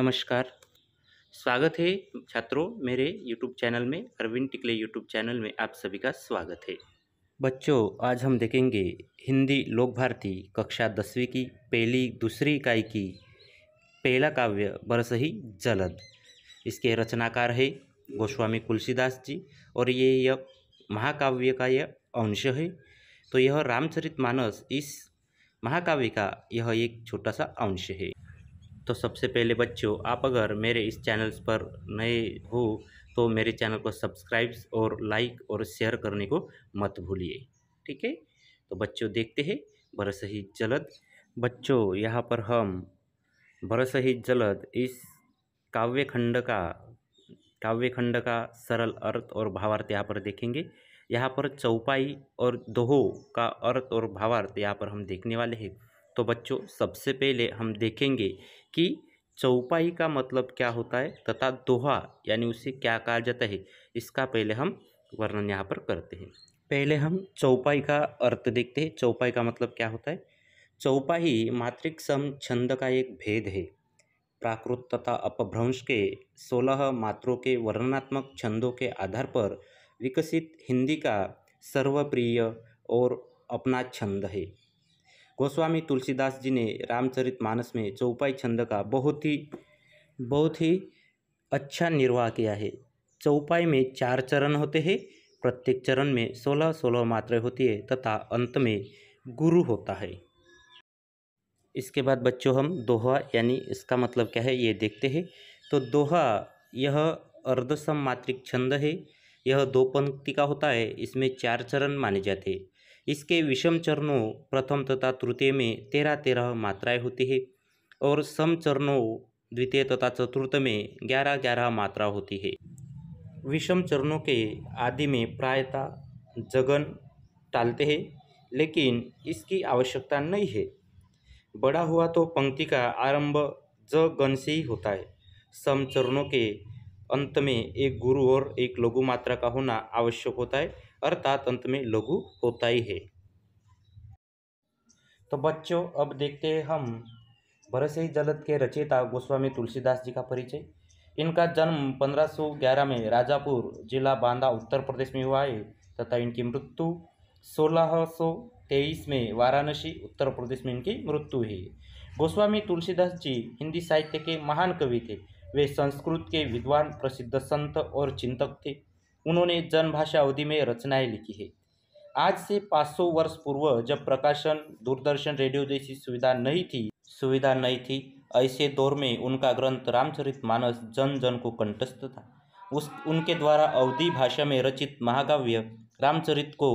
नमस्कार स्वागत है छात्रों मेरे यूट्यूब चैनल में अरविंद टिकले यूट्यूब चैनल में आप सभी का स्वागत है बच्चों आज हम देखेंगे हिंदी लोक भारती कक्षा दसवीं की पहली दूसरी इकाई की पहला काव्य बरस ही जलद इसके रचनाकार है गोस्वामी तुलसीदास जी और ये यह महाकाव्य का यह अंश है तो यह रामचरित मानस इस महाकाव्य का यह एक छोटा सा अंश है तो सबसे पहले बच्चों आप अगर मेरे इस चैनल पर नए हो तो मेरे चैनल को सब्सक्राइब और लाइक और शेयर करने को मत भूलिए ठीक है तो बच्चों देखते हैं बरस ही जलद बच्चों यहाँ पर हम बरस ही जलद इस काव्य खंड का काव्य खंड का सरल अर्थ और भावार्थ यहाँ पर देखेंगे यहाँ पर चौपाई और दोहो का अर्थ और भावार्थ यहाँ पर हम देखने वाले हैं तो बच्चों सबसे पहले हम देखेंगे कि चौपाई का मतलब क्या होता है तथा दोहा यानी उसे क्या कहा जाता है इसका पहले हम वर्णन यहाँ पर करते हैं पहले हम चौपाई का अर्थ देखते हैं चौपाई का मतलब क्या होता है चौपाई मात्रिक सम छंद का एक भेद है प्राकृत तथा अपभ्रंश के सोलह मात्रों के वर्णनात्मक छंदों के आधार पर विकसित हिंदी का सर्वप्रिय और अपना छंद है गोस्वामी तुलसीदास जी ने रामचरित मानस में चौपाई छंद का बहुत ही बहुत ही अच्छा निर्वाह किया है चौपाई में चार चरण होते हैं प्रत्येक चरण में सोलह सोलह मात्राएं होती है तथा अंत में गुरु होता है इसके बाद बच्चों हम दोहा यानी इसका मतलब क्या है ये देखते हैं तो दोहा यह अर्धसम मात्रिक छंद है यह दो पंक्ति का होता है इसमें चार चरण माने जाते हैं इसके विषम चरणों प्रथम तथा तृतीय में तेरह तेरह मात्राएं होती है और सम चरणों द्वितीय तथा चतुर्थ में ग्यारह ग्यारह मात्रा होती है विषम चरणों के आदि में प्रायतः जगन टालते हैं लेकिन इसकी आवश्यकता नहीं है बड़ा हुआ तो पंक्ति का आरंभ ज गण से ही होता है सम चरणों के अंत में एक गुरु और एक लघु मात्रा का होना आवश्यक होता है अर्थात अंत में लघु होता ही है तो बच्चों अब देखते हैं हम भरसे जलद के रचयिता गोस्वामी तुलसीदास जी का परिचय इनका जन्म 1511 में राजापुर जिला बांदा उत्तर प्रदेश में हुआ है तथा इनकी मृत्यु तेईस में वाराणसी उत्तर प्रदेश में इनकी मृत्यु हुई गोस्वामी तुलसीदास जी हिंदी साहित्य के महान कवि थे वे संस्कृत के विद्वान प्रसिद्ध संत और चिंतक थे उन्होंने जनभाषा अवधि में रचनाएं लिखी है आज से 500 वर्ष पूर्व जब प्रकाशन दूरदर्शन रेडियो जैसी सुविधा नहीं थी सुविधा नहीं थी ऐसे दौर में उनका ग्रंथ रामचरित मानस जन जन को कंटस्थ था उस उनके द्वारा अवधि भाषा में रचित महाकाव्य रामचरित को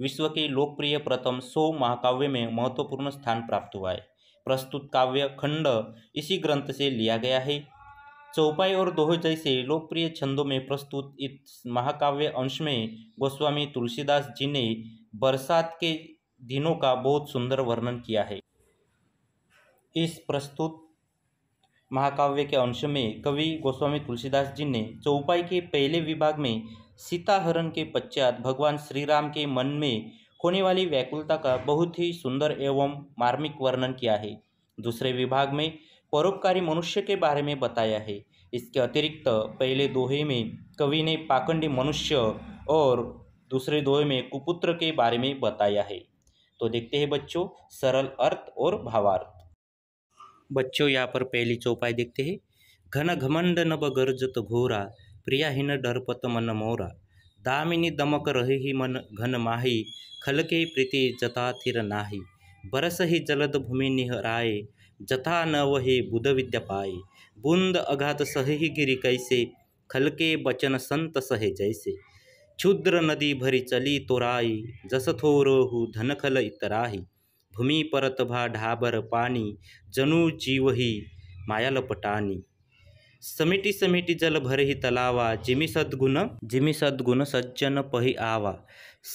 विश्व के लोकप्रिय प्रथम सौ महाकाव्य में महत्वपूर्ण स्थान प्राप्त हुआ है प्रस्तुत काव्य खंड इसी ग्रंथ से लिया गया है चौपाई और दोहे जैसे लोकप्रिय छंदों में प्रस्तुत इस महाकाव्य अंश में गोस्वामी तुलसीदास जी ने बरसात के दिनों का बहुत सुंदर वर्णन किया है इस प्रस्तुत महाकाव्य के अंश में कवि गोस्वामी तुलसीदास जी ने चौपाई के पहले विभाग में सीता हरण के पश्चात भगवान श्री राम के मन में होने वाली व्याकुलता का बहुत ही सुंदर एवं मार्मिक वर्णन किया है दूसरे विभाग में परोपकारी मनुष्य के बारे में बताया है इसके अतिरिक्त पहले दोहे में कवि ने पाखंडी मनुष्य और दूसरे दोहे में कुपुत्र के बारे में बताया है तो देखते हैं बच्चों सरल अर्थ और भावार्थ बच्चों यहाँ पर पहली चौपाई देखते हैं घन घमंड नब गर्जत घोरा प्रिया डरपत मन मोरा दामिनी दमक रहे ही मन घन माही खल के प्रीति जता थिर नाही बरस ही जलद भूमि निहराए जथा न वहे बुधविद्या पाई, बुंद अघात सहही गिरी कैसे खलके बचन संत सहे जैसे क्षुद्र नदी भरी चली तोराई जस थोरोहू धनखल इतराही भूमी परत भा ढाबर पाणी जनु जीवही मायालपटानी समिटी समिटी जल भरही तलावा जिमी सद्गुण जिमी सद्गुण सज्जन पही आवा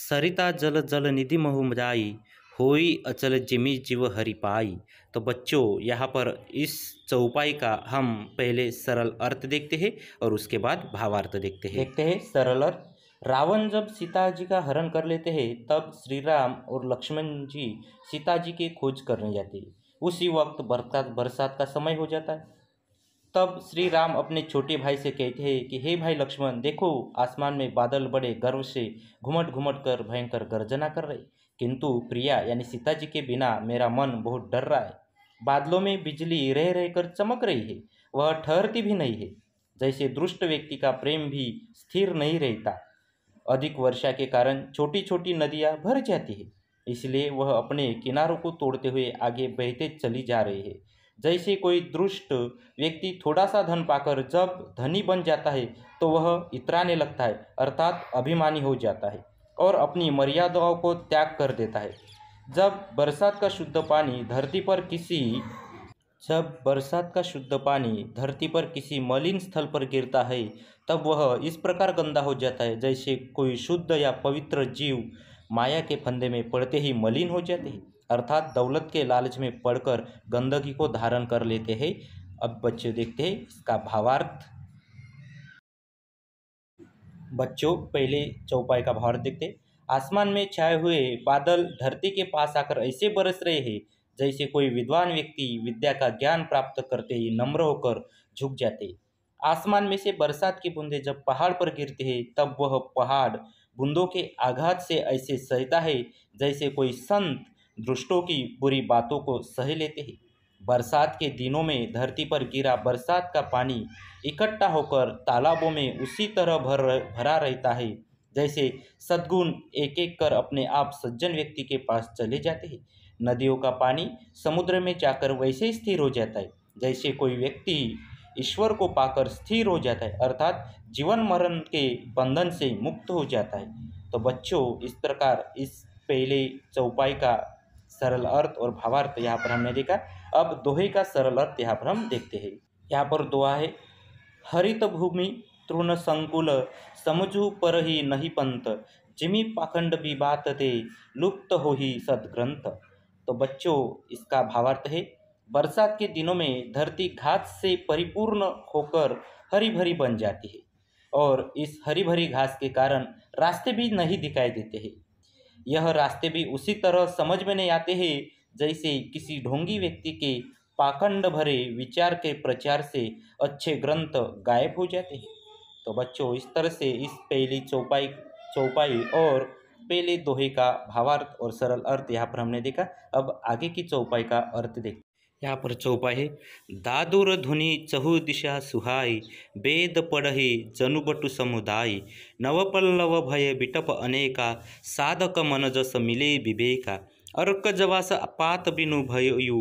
सरिता जल जल निधी महुम जाई होई अचल जिमी जीव हरिपाई तो बच्चों यहाँ पर इस चौपाई का हम पहले सरल अर्थ देखते हैं और उसके बाद भावार्थ देखते हैं देखते हैं सरल अर्थ रावण जब सीता जी का हरण कर लेते हैं तब श्री राम और लक्ष्मण जी सीता जी की खोज करने जाते हैं उसी वक्त बरसात बरसात का समय हो जाता है तब श्री राम अपने छोटे भाई से कहते हैं कि हे भाई लक्ष्मण देखो आसमान में बादल बड़े गर्व से घुमट घुमट कर भयंकर गर्जना कर रहे किंतु प्रिया यानी सीता जी के बिना मेरा मन बहुत डर रहा है बादलों में बिजली रह रहकर चमक रही है वह ठहरती भी नहीं है जैसे दुष्ट व्यक्ति का प्रेम भी स्थिर नहीं रहता अधिक वर्षा के कारण छोटी छोटी नदियाँ भर जाती है इसलिए वह अपने किनारों को तोड़ते हुए आगे बहते चली जा रही है जैसे कोई दुष्ट व्यक्ति थोड़ा सा धन पाकर जब धनी बन जाता है तो वह इतराने लगता है अर्थात अभिमानी हो जाता है और अपनी मर्यादाओं को त्याग कर देता है जब बरसात का शुद्ध पानी धरती पर किसी जब बरसात का शुद्ध पानी धरती पर किसी मलिन स्थल पर गिरता है तब वह इस प्रकार गंदा हो जाता है जैसे कोई शुद्ध या पवित्र जीव माया के फंदे में पड़ते ही मलिन हो जाते हैं अर्थात दौलत के लालच में पड़कर गंदगी को धारण कर लेते हैं अब बच्चे देखते हैं इसका भावार्थ बच्चों पहले चौपाई का भार देखते आसमान में छाए हुए बादल धरती के पास आकर ऐसे बरस रहे हैं जैसे कोई विद्वान व्यक्ति विद्या का ज्ञान प्राप्त करते ही नम्र होकर झुक जाते आसमान में से बरसात की बूंदें जब पहाड़ पर गिरती है तब वह पहाड़ बूंदों के आघात से ऐसे सहता है जैसे कोई संत दुष्टों की बुरी बातों को सह लेते हैं बरसात के दिनों में धरती पर गिरा बरसात का पानी इकट्ठा होकर तालाबों में उसी तरह भर भरा रहता है जैसे सद्गुण एक एक कर अपने आप सज्जन व्यक्ति के पास चले जाते हैं नदियों का पानी समुद्र में जाकर वैसे स्थिर हो जाता है जैसे कोई व्यक्ति ईश्वर को पाकर स्थिर हो जाता है अर्थात जीवन मरण के बंधन से मुक्त हो जाता है तो बच्चों इस प्रकार इस पहले चौपाई का सरल अर्थ और भावार्थ यहाँ पर हमने देखा अब दोहे का सरल अर्थ यहाँ पर हम देखते हैं यहाँ पर दोहा है हरित भूमि तृण संकुल समझू पर ही नहीं पंत जिमी पाखंड भी बात थे लुप्त हो ही सदग्रंथ तो बच्चों इसका भावार्थ है बरसात के दिनों में धरती घास से परिपूर्ण होकर हरी भरी बन जाती है और इस हरी भरी घास के कारण रास्ते भी नहीं दिखाई देते हैं यह रास्ते भी उसी तरह समझ में नहीं आते हैं जैसे किसी ढोंगी व्यक्ति के पाखंड भरे विचार के प्रचार से अच्छे ग्रंथ गायब हो जाते हैं तो बच्चों इस तरह से इस पहली चौपाई चौपाई और पहले दोहे का भावार्थ और सरल अर्थ यहाँ पर हमने देखा अब आगे की चौपाई का अर्थ देख यहाँ पर है दादुर धुनि चहु दिशा सुहाई वेद पढ़हि जनुबटु समुदाय नवपल्लव भय बिटप अनेका साधक मन जस मिले विवेका अर्क जवास पात बिनु भयु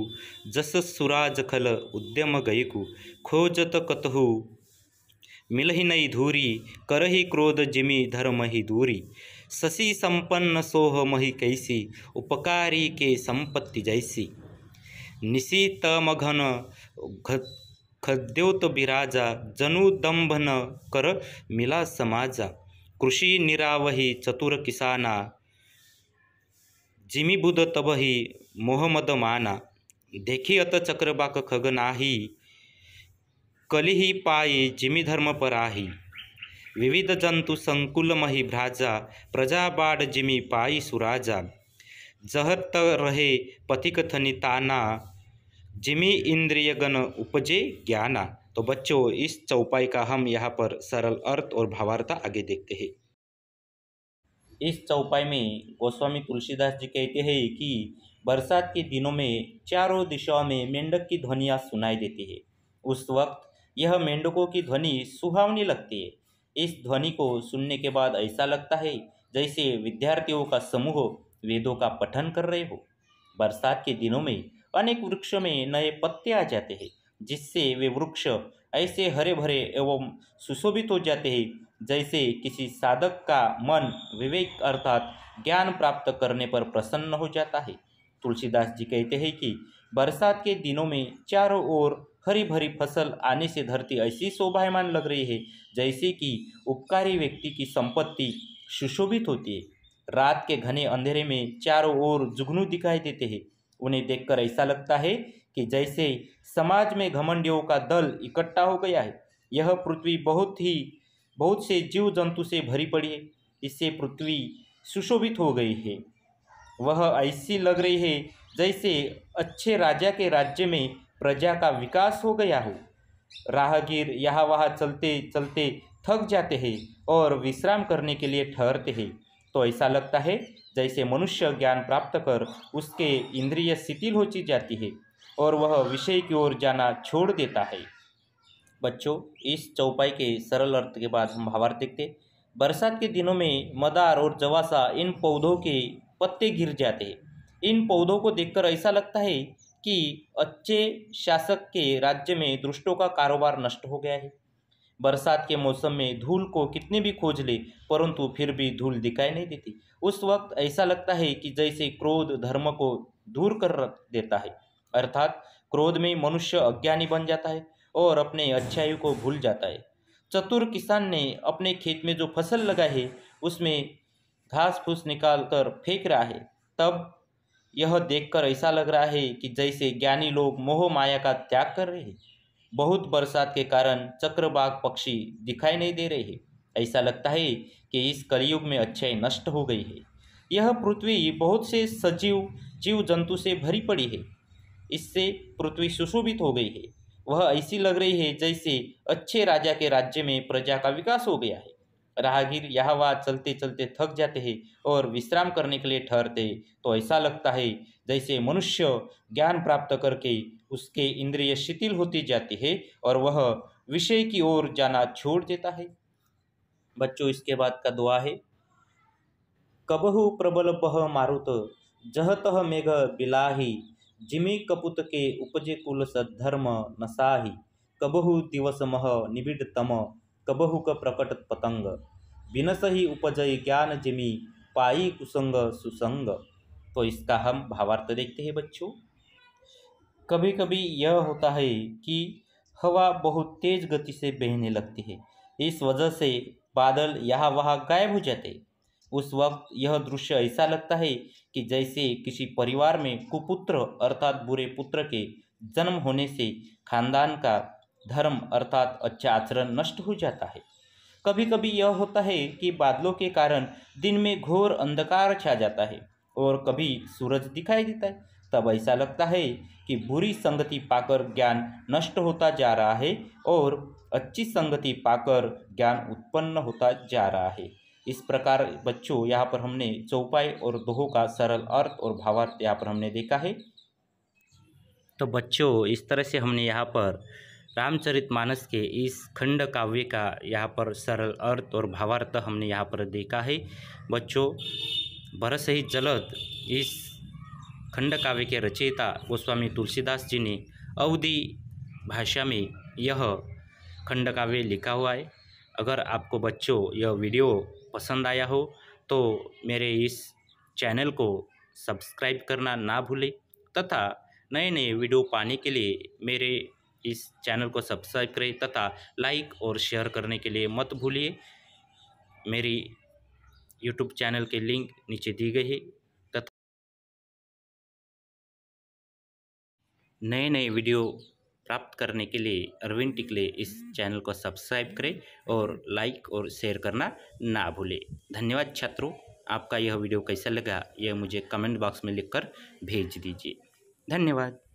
जस सुराज खल उद्यम गयकु खोजत कतहु मिलहि नई धूरी करहि क्रोध जिमि धर्महि दूरी शशि संपन्न सोह मही कैसी उपकारी के संपत्ति जैसी निशितमघन घ विराजा जनुदंभन कर मिला समाजा कृषी निरावही चतुर किसाना बुद तबही मोहमद माना देखी अत चक्रबाक खग नाही कलिही पायी धर्म पराही विविध जंतु संकुलमही भ्राजा प्रजाबाड जिमी पायी सुराजा जहत रहे पथिकथनी ताना जिमी इंद्रियगण उपजे ज्ञाना तो बच्चों इस चौपाई का हम यहाँ पर सरल अर्थ और भावार्थ आगे देखते हैं इस चौपाई में गोस्वामी तुलसीदास जी कहते हैं कि बरसात के दिनों में चारों दिशाओं में मेंढक की ध्वनियाँ सुनाई देती है उस वक्त यह मेंढकों की ध्वनि सुहावनी लगती है इस ध्वनि को सुनने के बाद ऐसा लगता है जैसे विद्यार्थियों का समूह वेदों का पठन कर रहे हो बरसात के दिनों में अनेक वृक्षों में नए पत्ते आ जाते हैं जिससे वे वृक्ष ऐसे हरे भरे एवं सुशोभित हो जाते हैं जैसे किसी साधक का मन विवेक अर्थात ज्ञान प्राप्त करने पर प्रसन्न हो जाता है तुलसीदास जी कहते हैं कि बरसात के दिनों में चारों ओर हरी भरी फसल आने से धरती ऐसी शोभायमान लग रही है जैसे कि उपकारी व्यक्ति की संपत्ति सुशोभित होती है रात के घने अंधेरे में चारों ओर जुगनू दिखाई देते हैं उन्हें देखकर ऐसा लगता है कि जैसे समाज में घमंडियों का दल इकट्ठा हो गया है यह पृथ्वी बहुत ही बहुत से जीव जंतु से भरी पड़ी है इससे पृथ्वी सुशोभित हो गई है वह ऐसी लग रही है जैसे अच्छे राजा के राज्य में प्रजा का विकास हो गया हो राहगीर यहाँ वहाँ चलते चलते थक जाते हैं और विश्राम करने के लिए ठहरते हैं तो ऐसा लगता है जैसे मनुष्य ज्ञान प्राप्त कर उसके इंद्रिय शिथिल हो ची जाती है और वह विषय की ओर जाना छोड़ देता है बच्चों इस चौपाई के सरल अर्थ के बाद हम भावार्थ देखते बरसात के दिनों में मदार और जवासा इन पौधों के पत्ते गिर जाते हैं इन पौधों को देखकर ऐसा लगता है कि अच्छे शासक के राज्य में दुष्टों का कारोबार नष्ट हो गया है बरसात के मौसम में धूल को कितनी भी खोज ले परंतु फिर भी धूल दिखाई नहीं देती उस वक्त ऐसा लगता है कि जैसे क्रोध धर्म को दूर कर देता है अर्थात क्रोध में मनुष्य अज्ञानी बन जाता है और अपने अच्छाई को भूल जाता है चतुर किसान ने अपने खेत में जो फसल लगाई है उसमें घास फूस निकाल कर फेंक रहा है तब यह देखकर ऐसा लग रहा है कि जैसे ज्ञानी लोग मोह माया का त्याग कर रहे हैं बहुत बरसात के कारण चक्रबाग पक्षी दिखाई नहीं दे रहे ऐसा लगता है कि इस कलयुग में अच्छाई नष्ट हो गई है यह पृथ्वी बहुत से सजीव जीव जंतु से भरी पड़ी है इससे पृथ्वी सुशोभित हो गई है वह ऐसी लग रही है जैसे अच्छे राजा के राज्य में प्रजा का विकास हो गया है राहगीर यह चलते चलते थक जाते हैं और विश्राम करने के लिए ठहरते तो ऐसा लगता है जैसे मनुष्य ज्ञान प्राप्त करके उसके इंद्रिय शिथिल होती जाती है और वह विषय की ओर जाना छोड़ देता है बच्चों इसके बाद का दुआ है कबहु प्रबल बह मारुत तह मेघ बिलाही जिमी कपुत के उपजे कुल सद्धर्म नसाही कबहु दिवस मह निबिड तम कबहु क प्रकट पतंग बिनस ही उपजय ज्ञान जिमी पाई कुसंग सुसंग तो इसका हम भावार्थ देखते हैं बच्चों कभी कभी यह होता है कि हवा बहुत तेज गति से बहने लगती है इस वजह से बादल यहाँ वहाँ गायब हो जाते उस वक्त यह दृश्य ऐसा लगता है कि जैसे किसी परिवार में कुपुत्र अर्थात बुरे पुत्र के जन्म होने से खानदान का धर्म अर्थात अच्छा आचरण नष्ट हो जाता है कभी कभी यह होता है कि बादलों के कारण दिन में घोर अंधकार छा जाता है और कभी सूरज दिखाई देता है तब ऐसा लगता है कि बुरी संगति पाकर ज्ञान नष्ट होता जा रहा है और अच्छी संगति पाकर ज्ञान उत्पन्न होता जा रहा है इस प्रकार बच्चों यहाँ पर हमने चौपाई और दोहों का सरल अर्थ और भावार्थ यहाँ पर हमने देखा है तो बच्चों इस तरह से हमने यहाँ पर रामचरित मानस के इस खंड काव्य का यहाँ पर सरल अर्थ और भावार्थ हमने यहाँ पर देखा है बच्चों भरत सहित जलद इस खंड काव्य के रचयिता गोस्वामी तुलसीदास जी ने अवधि भाषा में यह खंड काव्य लिखा हुआ है अगर आपको बच्चों यह वीडियो पसंद आया हो तो मेरे इस चैनल को सब्सक्राइब करना ना भूलें तथा नए नए वीडियो पाने के लिए मेरे इस चैनल को सब्सक्राइब करें तथा लाइक और शेयर करने के लिए मत भूलिए मेरी यूट्यूब चैनल के लिंक नीचे दी गई है तथा नए नए वीडियो प्राप्त करने के लिए अरविंद टिकले इस चैनल को सब्सक्राइब करें और लाइक और शेयर करना ना भूलें धन्यवाद छात्रों आपका यह वीडियो कैसा लगा यह मुझे कमेंट बॉक्स में लिखकर भेज दीजिए धन्यवाद